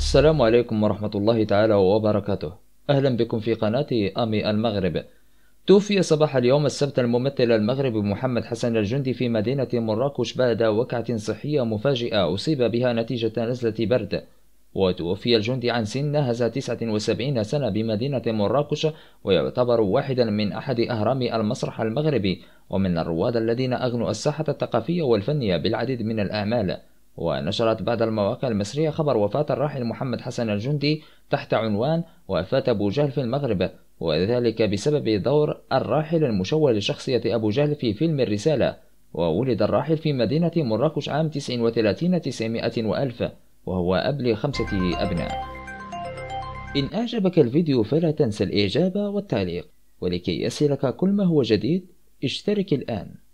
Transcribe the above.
السلام عليكم ورحمة الله تعالى وبركاته أهلا بكم في قناة أمي المغرب توفي صباح اليوم السبت الممثل المغربي محمد حسن الجندي في مدينة مراكش بعد وقعة صحية مفاجئة أصيب بها نتيجة نزلة برد وتوفي الجندي عن سن نهز 79 سنة بمدينة مراكش ويعتبر واحدا من أحد أهرام المسرح المغربي ومن الرواد الذين أغنوا الساحة الثقافية والفنية بالعديد من الأعمال ونشرت بعض المواقع المصرية خبر وفاة الراحل محمد حسن الجندي تحت عنوان وفاة أبو جهل في المغرب وذلك بسبب دور الراحل المشوه لشخصية أبو جهل في فيلم الرسالة وولد الراحل في مدينة مراكش عام 39 900 وألف وهو أب لخمسة أبناء إن أعجبك الفيديو فلا تنسى الإعجاب والتعليق ولكي يصلك كل ما هو جديد اشترك الآن